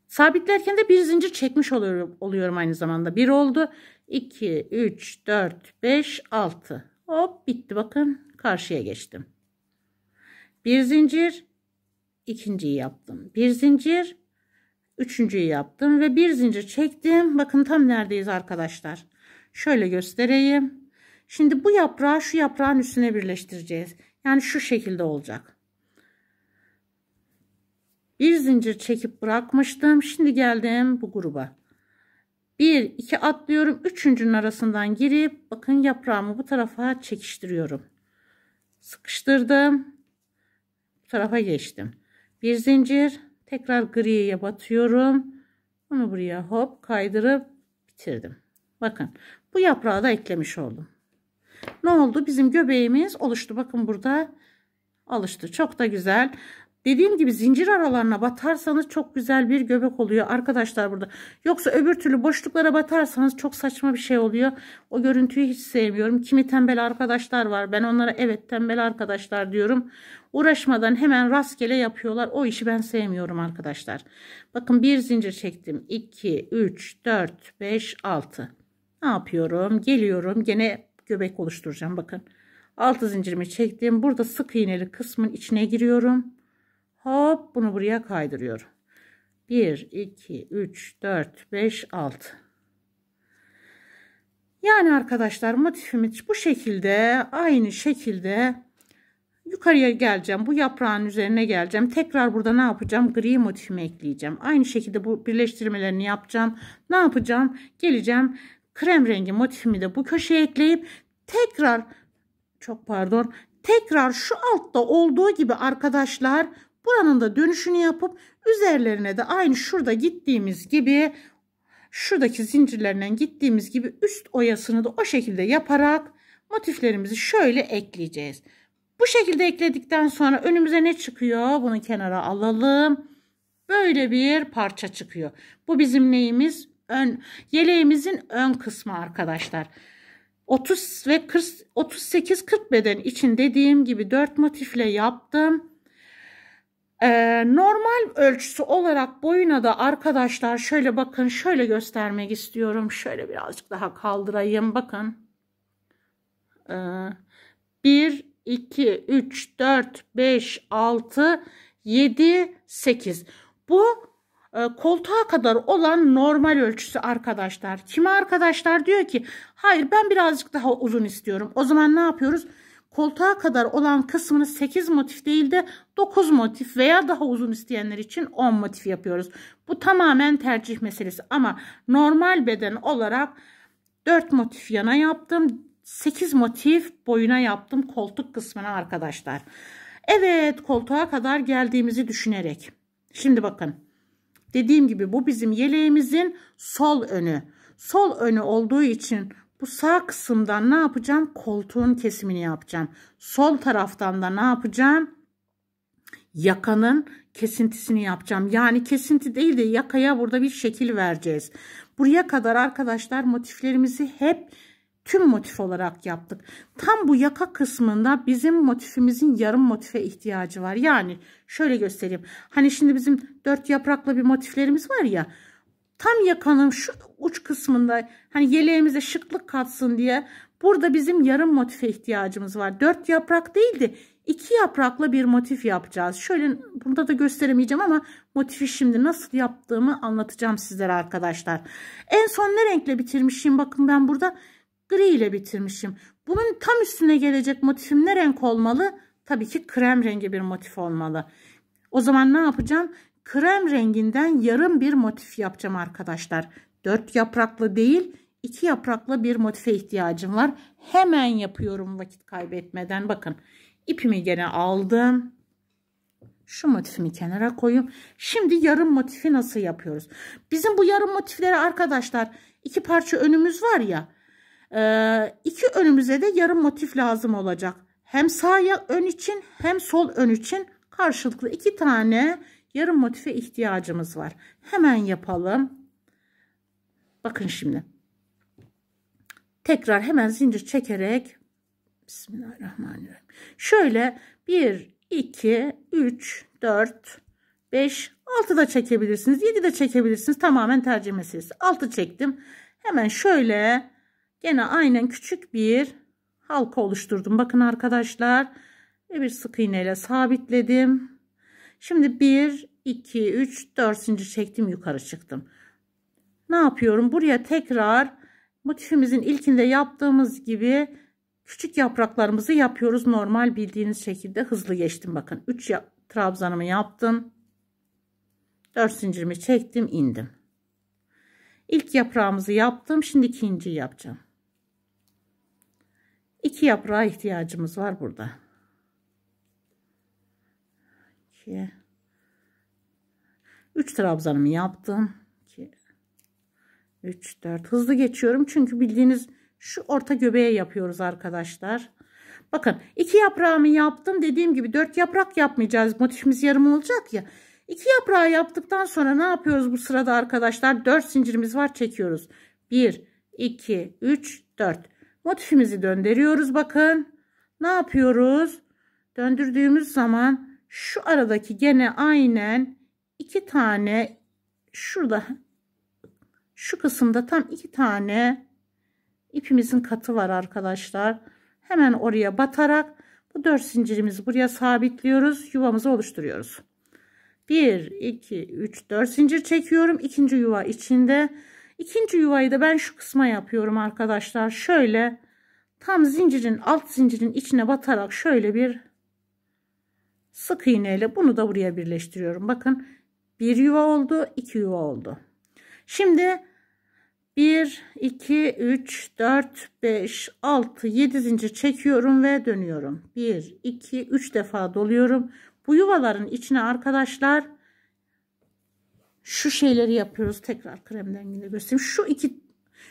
Sabitlerken de bir zincir çekmiş oluyorum, oluyorum aynı zamanda. Bir oldu. 2, 3, 4, 5, 6. Hop bitti bakın karşıya geçtim. Bir zincir ikinciyi yaptım. Bir zincir üçüncüyü yaptım ve bir zincir çektim. Bakın tam neredeyiz arkadaşlar. Şöyle göstereyim. Şimdi bu yaprağı şu yaprağın üstüne birleştireceğiz. Yani şu şekilde olacak. Bir zincir çekip bırakmıştım. Şimdi geldim bu gruba. 1, 2 atlıyorum. Üçüncünün arasından girip bakın yaprağımı bu tarafa çekiştiriyorum. Sıkıştırdım. Bu tarafa geçtim. Bir zincir. Tekrar griye batıyorum. Bunu buraya hop kaydırıp bitirdim. Bakın bu yaprağı da eklemiş oldum. Ne oldu? Bizim göbeğimiz oluştu. Bakın burada alıştı. Çok da güzel. Dediğim gibi zincir aralarına batarsanız çok güzel bir göbek oluyor arkadaşlar burada. Yoksa öbür türlü boşluklara batarsanız çok saçma bir şey oluyor. O görüntüyü hiç sevmiyorum. Kimi tembel arkadaşlar var. Ben onlara evet tembel arkadaşlar diyorum. Uğraşmadan hemen rastgele yapıyorlar. O işi ben sevmiyorum arkadaşlar. Bakın bir zincir çektim. 2, 3, 4, 5, 6. Ne yapıyorum? Geliyorum. Gene göbek oluşturacağım. Bakın. 6 zincirimi çektim. Burada sık iğneli kısmın içine giriyorum Hop bunu buraya kaydırıyorum. 1, 2, 3, 4, 5, 6. Yani arkadaşlar motifimi bu şekilde aynı şekilde yukarıya geleceğim. Bu yaprağın üzerine geleceğim. Tekrar burada ne yapacağım? Gri motifimi ekleyeceğim. Aynı şekilde bu birleştirmelerini yapacağım. Ne yapacağım? Geleceğim. Krem rengi motifimi de bu köşeye ekleyip tekrar çok pardon tekrar şu altta olduğu gibi arkadaşlar Buranın da dönüşünü yapıp üzerlerine de aynı şurada gittiğimiz gibi şuradaki zincirlerinden gittiğimiz gibi üst oyasını da o şekilde yaparak motiflerimizi şöyle ekleyeceğiz. Bu şekilde ekledikten sonra önümüze ne çıkıyor? Bunu kenara alalım. Böyle bir parça çıkıyor. Bu bizim neyimiz? Ön, yeleğimizin ön kısmı arkadaşlar. 30 ve 40, 38-40 beden için dediğim gibi 4 motifle yaptım. Ee, normal ölçüsü olarak boyuna da arkadaşlar şöyle bakın şöyle göstermek istiyorum. Şöyle birazcık daha kaldırayım bakın. Ee, 1, 2, 3, 4, 5, 6, 7, 8. Bu e, koltuğa kadar olan normal ölçüsü arkadaşlar. Kime arkadaşlar diyor ki hayır ben birazcık daha uzun istiyorum. O zaman ne yapıyoruz? koltuğa kadar olan kısmını 8 motif değil de 9 motif veya daha uzun isteyenler için 10 motif yapıyoruz. Bu tamamen tercih meselesi ama normal beden olarak 4 motif yana yaptım. 8 motif boyuna yaptım koltuk kısmına arkadaşlar. Evet koltuğa kadar geldiğimizi düşünerek. Şimdi bakın. Dediğim gibi bu bizim yeleğimizin sol önü. Sol önü olduğu için bu sağ kısımdan ne yapacağım? Koltuğun kesimini yapacağım. Sol taraftan da ne yapacağım? Yakanın kesintisini yapacağım. Yani kesinti değil de yakaya burada bir şekil vereceğiz. Buraya kadar arkadaşlar motiflerimizi hep tüm motif olarak yaptık. Tam bu yaka kısmında bizim motifimizin yarım motife ihtiyacı var. Yani şöyle göstereyim. Hani şimdi bizim dört yapraklı bir motiflerimiz var ya tam yakanın şu uç kısmında hani yeleğimize şıklık katsın diye burada bizim yarım motife ihtiyacımız var. Dört yaprak değildi, de iki yaprakla bir motif yapacağız. Şöyle burada da gösteremeyeceğim ama motifi şimdi nasıl yaptığımı anlatacağım sizlere arkadaşlar. En son ne renkle bitirmişim? Bakın ben burada gri ile bitirmişim. Bunun tam üstüne gelecek motifim ne renk olmalı? Tabii ki krem rengi bir motif olmalı. O zaman ne yapacağım? krem renginden yarım bir motif yapacağım arkadaşlar. 4 yapraklı değil 2 yapraklı bir motife ihtiyacım var. Hemen yapıyorum vakit kaybetmeden. Bakın ipimi gene aldım. Şu motifimi kenara koyayım. Şimdi yarım motifi nasıl yapıyoruz? Bizim bu yarım motifleri arkadaşlar iki parça önümüz var ya. iki önümüze de yarım motif lazım olacak. Hem sağ ön için hem sol ön için karşılıklı iki tane yarım motife ihtiyacımız var. Hemen yapalım. Bakın şimdi. Tekrar hemen zincir çekerek Bismillahirrahmanirrahim. Şöyle 1, 2, 3, 4, 5, 6 da çekebilirsiniz. 7 de çekebilirsiniz. Tamamen tercih meselesi. 6 çektim. Hemen şöyle gene aynen küçük bir halka oluşturdum. Bakın arkadaşlar. Ve bir sık iğneyle sabitledim. Şimdi 1, 2, 3, 4 zincir çektim yukarı çıktım. Ne yapıyorum? Buraya tekrar motifimizin ilkinde yaptığımız gibi küçük yapraklarımızı yapıyoruz. Normal bildiğiniz şekilde hızlı geçtim. Bakın 3 ya trabzanımı yaptım. 4 zincirimi çektim indim. İlk yaprağımızı yaptım. Şimdi ikinci yapacağım. İki yaprağa ihtiyacımız var burada. diye. 3 trabzanımı yaptım. 2 3 4 hızlı geçiyorum çünkü bildiğiniz şu orta göbeğe yapıyoruz arkadaşlar. Bakın 2 yaprağımı yaptım. Dediğim gibi 4 yaprak yapmayacağız. Motifimiz yarım olacak ya. 2 yaprağı yaptıktan sonra ne yapıyoruz bu sırada arkadaşlar? 4 zincirimiz var çekiyoruz. 1, 2, 3, 4. Motifimizi döndürüyoruz bakın. Ne yapıyoruz? Döndürdüğümüz zaman şu aradaki gene aynen iki tane şurada şu kısımda tam iki tane ipimizin katı var arkadaşlar. Hemen oraya batarak bu dört zincirimizi buraya sabitliyoruz. Yuvamızı oluşturuyoruz. 1 2 3 4 zincir çekiyorum. ikinci yuva içinde. ikinci yuvayı da ben şu kısma yapıyorum arkadaşlar. Şöyle tam zincirin alt zincirin içine batarak şöyle bir sık iğneyle bunu da buraya birleştiriyorum. Bakın bir yuva oldu, iki yuva oldu. Şimdi 1 2 3 4 5 6 7 zincir çekiyorum ve dönüyorum. 1 2 3 defa doluyorum. Bu yuvaların içine arkadaşlar şu şeyleri yapıyoruz. Tekrar krem yine göstereyim. Şu iki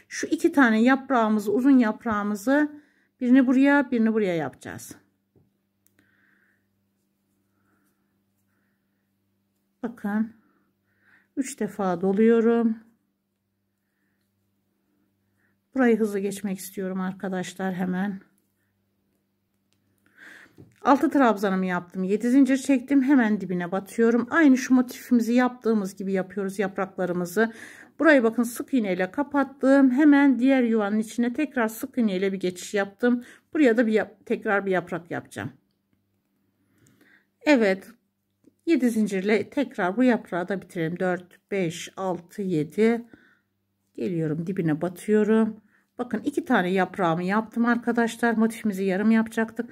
şu iki tane yaprağımızı, uzun yaprağımızı birini buraya, birini buraya yapacağız. bakın 3 defa doluyorum burayı hızlı geçmek istiyorum arkadaşlar hemen 6 trabzanımı yaptım 7 zincir çektim hemen dibine batıyorum aynı şu motifimizi yaptığımız gibi yapıyoruz yapraklarımızı burayı bakın sık iğne ile kapattım hemen diğer yuvanın içine tekrar sık iğne ile bir geçiş yaptım buraya da bir tekrar bir yaprak yapacağım Evet 7 zincirle tekrar bu yaprağı da bitirelim 4 5 6 7 geliyorum dibine batıyorum bakın iki tane yaprağımı yaptım arkadaşlar motifimizi yarım yapacaktık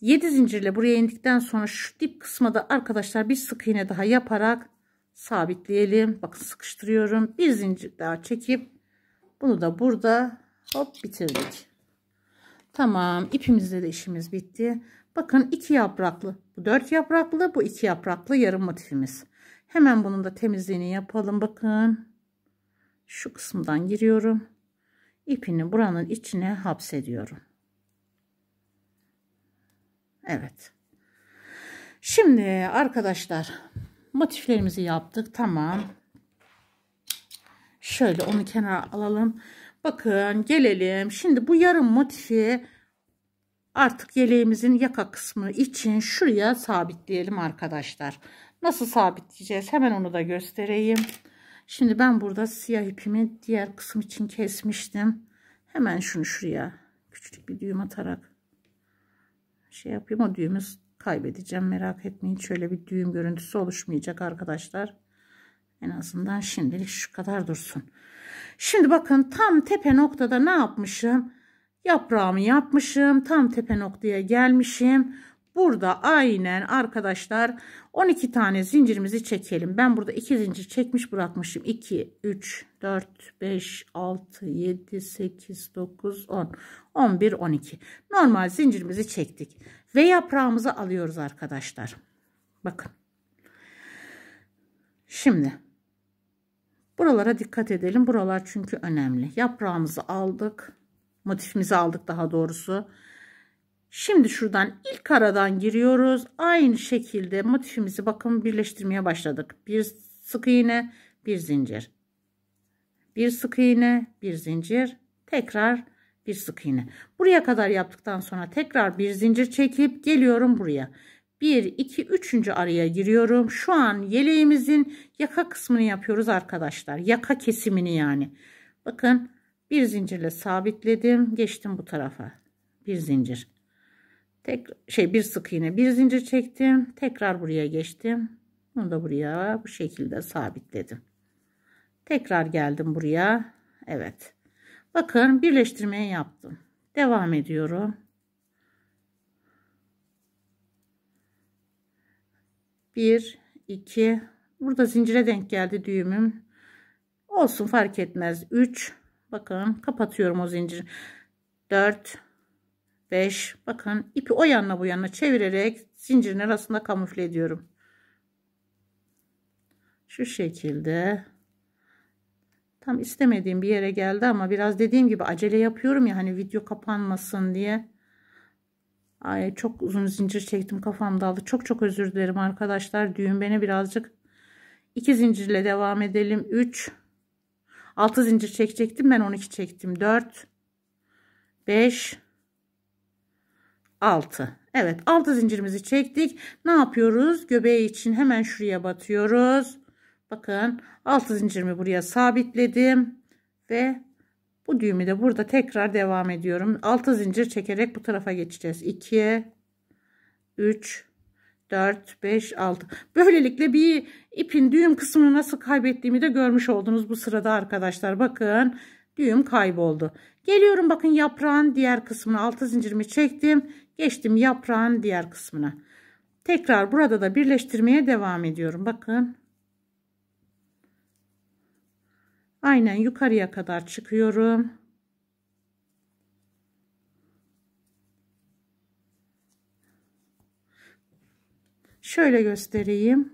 7 zincirle buraya indikten sonra şu dip kısma da arkadaşlar bir sık iğne daha yaparak sabitleyelim bakın sıkıştırıyorum bir zincir daha çekip bunu da burada hop bitirdik tamam ipimizde de işimiz bitti Bakın iki yapraklı. Bu dört yapraklı. Bu iki yapraklı yarım motifimiz. Hemen bunun da temizliğini yapalım. Bakın. Şu kısımdan giriyorum. İpini buranın içine hapsediyorum. Evet. Şimdi arkadaşlar motiflerimizi yaptık. Tamam. Şöyle onu kenara alalım. Bakın gelelim. Şimdi bu yarım motifi artık yeleğimizin yaka kısmı için şuraya sabitleyelim arkadaşlar. Nasıl sabitleyeceğiz? Hemen onu da göstereyim. Şimdi ben burada siyah ipimi diğer kısım için kesmiştim. Hemen şunu şuraya küçük bir düğüm atarak şey yapayım. O düğümü kaybedeceğim. Merak etmeyin. Şöyle bir düğüm görüntüsü oluşmayacak arkadaşlar. En azından şimdilik şu kadar dursun. Şimdi bakın tam tepe noktada ne yapmışım? Yaprağımı yapmışım. Tam tepe noktaya gelmişim. Burada aynen arkadaşlar 12 tane zincirimizi çekelim. Ben burada 2 zincir çekmiş bırakmışım. 2, 3, 4, 5, 6, 7, 8, 9, 10, 11, 12. Normal zincirimizi çektik. Ve yaprağımızı alıyoruz arkadaşlar. Bakın. Şimdi buralara dikkat edelim. Buralar çünkü önemli. Yaprağımızı aldık. Motifimizi aldık daha doğrusu. Şimdi şuradan ilk aradan giriyoruz. Aynı şekilde motifimizi bakın birleştirmeye başladık. Bir sık iğne, bir zincir. Bir sık iğne, bir zincir. Tekrar bir sık iğne. Buraya kadar yaptıktan sonra tekrar bir zincir çekip geliyorum buraya. 1, 2, 3. araya giriyorum. Şu an yeleğimizin yaka kısmını yapıyoruz arkadaşlar. Yaka kesimini yani. Bakın bir zincirle sabitledim geçtim bu tarafa bir zincir tek şey bir sık iğne bir zincir çektim tekrar buraya geçtim bunu da buraya bu şekilde sabitledim tekrar geldim buraya Evet bakın birleştirmeye yaptım devam ediyorum bir iki burada zincire denk geldi düğümüm olsun fark etmez 3 bakın kapatıyorum o zinciri 4 5 bakın ipi o yanına bu yanına çevirerek zincirin arasında kamufle ediyorum şu şekilde tam istemediğim bir yere geldi ama biraz dediğim gibi acele yapıyorum ya hani video kapanmasın diye Ay çok uzun zincir çektim kafam dağıldı. Çok çok özür dilerim arkadaşlar. Düğün beni birazcık iki zincirle devam edelim. 3 6 zincir çekecektim. Ben 12 çektim. 4 5 6. Evet 6 zincirimizi çektik. Ne yapıyoruz? Göbeği için hemen şuraya batıyoruz. Bakın 6 zincirimi buraya sabitledim. Ve bu düğümü de burada tekrar devam ediyorum. 6 zincir çekerek bu tarafa geçeceğiz. 2 3 4, 5, 6. Böylelikle bir ipin düğüm kısmını nasıl kaybettiğimi de görmüş oldunuz bu sırada arkadaşlar. Bakın düğüm kayboldu. Geliyorum bakın yaprağın diğer kısmına 6 zincirimi çektim. Geçtim yaprağın diğer kısmına. Tekrar burada da birleştirmeye devam ediyorum. Bakın. Aynen yukarıya kadar çıkıyorum. Şöyle göstereyim.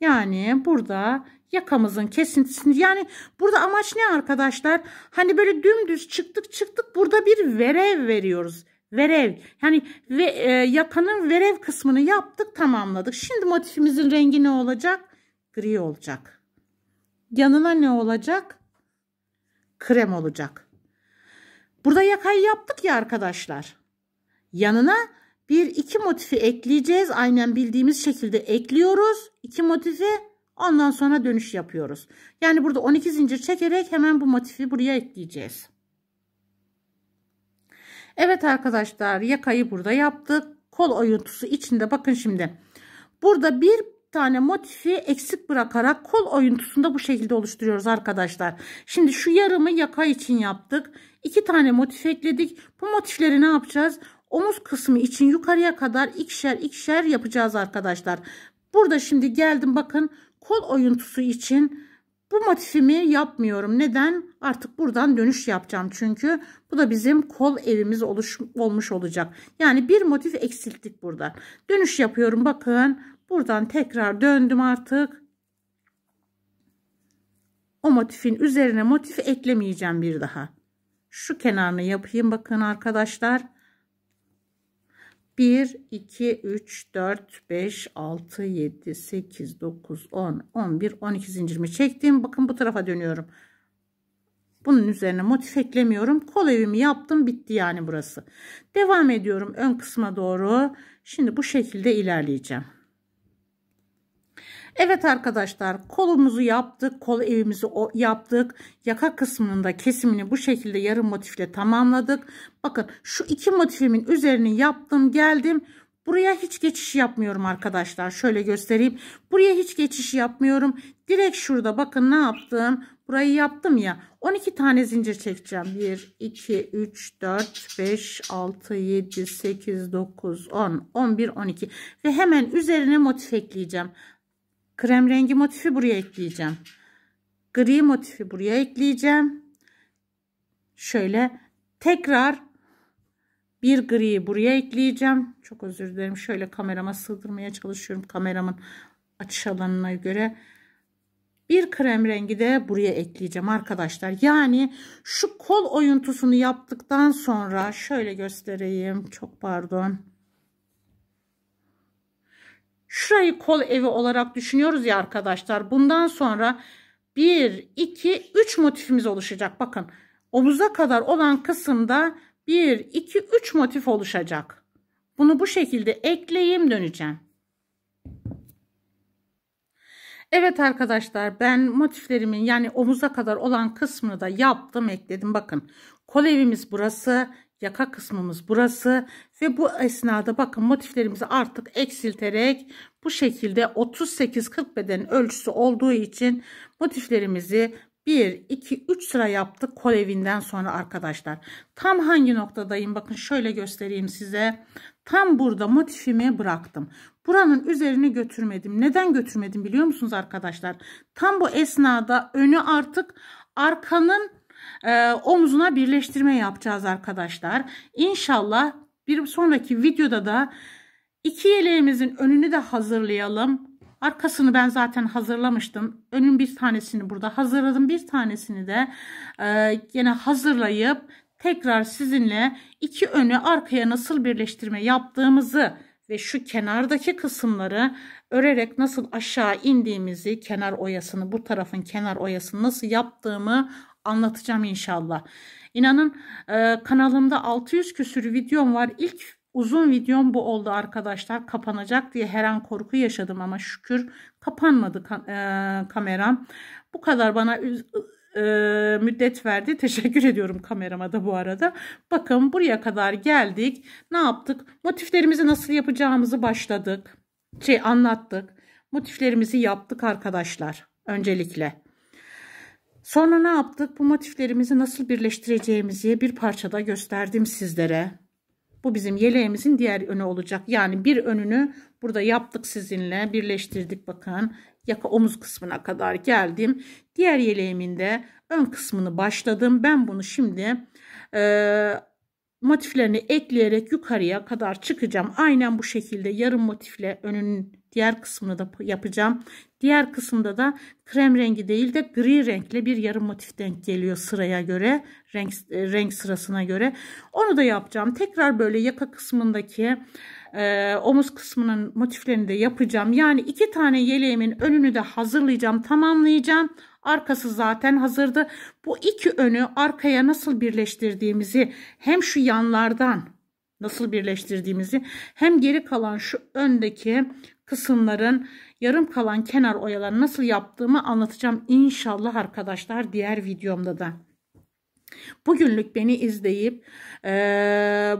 Yani burada yakamızın kesintisini yani burada amaç ne arkadaşlar? Hani böyle dümdüz çıktık çıktık burada bir verev veriyoruz. Verev yani ve, e, yakanın verev kısmını yaptık tamamladık. Şimdi motifimizin rengi ne olacak? Gri olacak. Yanına ne olacak? Krem olacak. Burada yakayı yaptık ya arkadaşlar. Yanına bir iki motifi ekleyeceğiz. Aynen bildiğimiz şekilde ekliyoruz. iki motifi ondan sonra dönüş yapıyoruz. Yani burada 12 zincir çekerek hemen bu motifi buraya ekleyeceğiz. Evet arkadaşlar yakayı burada yaptık. Kol oyuntusu içinde bakın şimdi. Burada bir tane motifi eksik bırakarak kol oyuntusunda bu şekilde oluşturuyoruz arkadaşlar. Şimdi şu yarımı yaka için yaptık. iki tane motif ekledik. Bu motifleri ne yapacağız? omuz kısmı için yukarıya kadar ikişer ikişer yapacağız arkadaşlar. Burada şimdi geldim bakın kol oyuntusu için bu motifimi yapmıyorum. Neden? Artık buradan dönüş yapacağım çünkü bu da bizim kol evimiz oluş, olmuş olacak. Yani bir motif eksilttik burada. Dönüş yapıyorum bakın. Buradan tekrar döndüm artık. O motifin üzerine motif eklemeyeceğim bir daha. Şu kenarını yapayım bakın arkadaşlar. 1, 2, 3, 4, 5, 6, 7, 8, 9, 10, 11, 12 zincirimi çektim. Bakın bu tarafa dönüyorum. Bunun üzerine motif eklemiyorum. Kol evimi yaptım. Bitti yani burası. Devam ediyorum ön kısma doğru. Şimdi bu şekilde ilerleyeceğim. Evet arkadaşlar kolumuzu yaptık. Kol evimizi yaptık. Yaka kısmının da kesimini bu şekilde yarım motifle tamamladık. Bakın şu iki motifimin üzerine yaptım geldim. Buraya hiç geçiş yapmıyorum arkadaşlar. Şöyle göstereyim. Buraya hiç geçiş yapmıyorum. Direkt şurada bakın ne yaptım. Burayı yaptım ya. 12 tane zincir çekeceğim. 1, 2, 3, 4, 5, 6, 7, 8, 9, 10, 11, 12. Ve hemen üzerine motif ekleyeceğim. Krem rengi motifi buraya ekleyeceğim. Gri motifi buraya ekleyeceğim. Şöyle tekrar bir griyi buraya ekleyeceğim. Çok özür dilerim. Şöyle kamerama sığdırmaya çalışıyorum. Kameramın açış alanına göre. Bir krem rengi de buraya ekleyeceğim arkadaşlar. Yani şu kol oyuntusunu yaptıktan sonra şöyle göstereyim. Çok pardon. Şurayı kol evi olarak düşünüyoruz ya arkadaşlar. Bundan sonra 1, 2, 3 motifimiz oluşacak. Bakın omuza kadar olan kısımda 1, 2, 3 motif oluşacak. Bunu bu şekilde ekleyeyim döneceğim. Evet arkadaşlar ben motiflerimin yani omuza kadar olan kısmını da yaptım ekledim. Bakın kol evimiz burası yaka kısmımız burası ve bu esnada bakın motiflerimizi artık eksilterek bu şekilde 38-40 beden ölçüsü olduğu için motiflerimizi 1, 2, 3 sıra yaptık kolevinden sonra arkadaşlar. Tam hangi noktadayım? Bakın şöyle göstereyim size. Tam burada motifimi bıraktım. Buranın üzerine götürmedim. Neden götürmedim biliyor musunuz arkadaşlar? Tam bu esnada önü artık arkanın e, omzuna birleştirme yapacağız arkadaşlar. İnşallah bir sonraki videoda da iki yeleğimizin önünü de hazırlayalım. Arkasını ben zaten hazırlamıştım. Önün bir tanesini burada hazırladım. Bir tanesini de e, yine hazırlayıp tekrar sizinle iki önü arkaya nasıl birleştirme yaptığımızı ve şu kenardaki kısımları örerek nasıl aşağı indiğimizi kenar oyasını bu tarafın kenar oyasını nasıl yaptığımı anlatacağım inşallah. İnanın e, kanalımda 600 küsür videom var. İlk uzun videom bu oldu arkadaşlar. Kapanacak diye her an korku yaşadım ama şükür kapanmadı ka e, kameram. Bu kadar bana e, müddet verdi. Teşekkür ediyorum kamerama da bu arada. Bakın buraya kadar geldik. Ne yaptık? Motiflerimizi nasıl yapacağımızı başladık. Şey anlattık. Motiflerimizi yaptık arkadaşlar. Öncelikle. Sonra ne yaptık? Bu motiflerimizi nasıl birleştireceğimizi bir parçada gösterdim sizlere. Bu bizim yeleğimizin diğer önü olacak. Yani bir önünü burada yaptık sizinle birleştirdik bakın. Yaka omuz kısmına kadar geldim. Diğer yeleğimin de ön kısmını başladım. Ben bunu şimdi e, motiflerini ekleyerek yukarıya kadar çıkacağım. Aynen bu şekilde yarım motifle önün Diğer kısmını da yapacağım. Diğer kısımda da krem rengi değil de gri renkle bir yarım motif denk geliyor sıraya göre. Renk, e, renk sırasına göre. Onu da yapacağım. Tekrar böyle yaka kısmındaki e, omuz kısmının motiflerini de yapacağım. Yani iki tane yeleğimin önünü de hazırlayacağım. Tamamlayacağım. Arkası zaten hazırdı. Bu iki önü arkaya nasıl birleştirdiğimizi hem şu yanlardan nasıl birleştirdiğimizi hem geri kalan şu öndeki kısımların yarım kalan kenar oyalarını nasıl yaptığımı anlatacağım inşallah arkadaşlar diğer videomda da. Bugünlük beni izleyip e,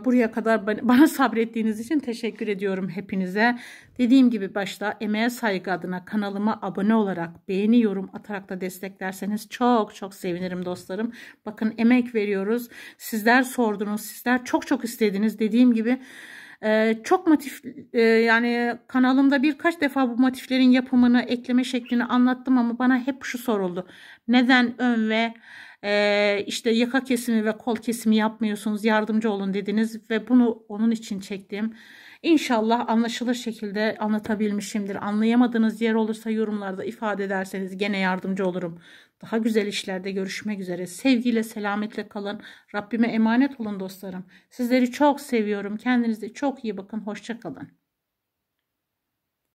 buraya kadar bana sabrettiğiniz için teşekkür ediyorum hepinize. Dediğim gibi başta emeğe saygı adına kanalıma abone olarak beğeni yorum atarak da desteklerseniz çok çok sevinirim dostlarım. Bakın emek veriyoruz. Sizler sordunuz. Sizler çok çok istediniz. Dediğim gibi ee, çok motif e, yani kanalımda birkaç defa bu motiflerin yapımını ekleme şeklini anlattım ama bana hep şu soruldu. Neden ön ve e, işte yaka kesimi ve kol kesimi yapmıyorsunuz yardımcı olun dediniz ve bunu onun için çektim. İnşallah anlaşılır şekilde anlatabilmişimdir. Anlayamadığınız yer olursa yorumlarda ifade ederseniz gene yardımcı olurum. Daha güzel işlerde görüşmek üzere. Sevgiyle, selametle kalın. Rabbime emanet olun dostlarım. Sizleri çok seviyorum. Kendinize çok iyi bakın. Hoşça kalın.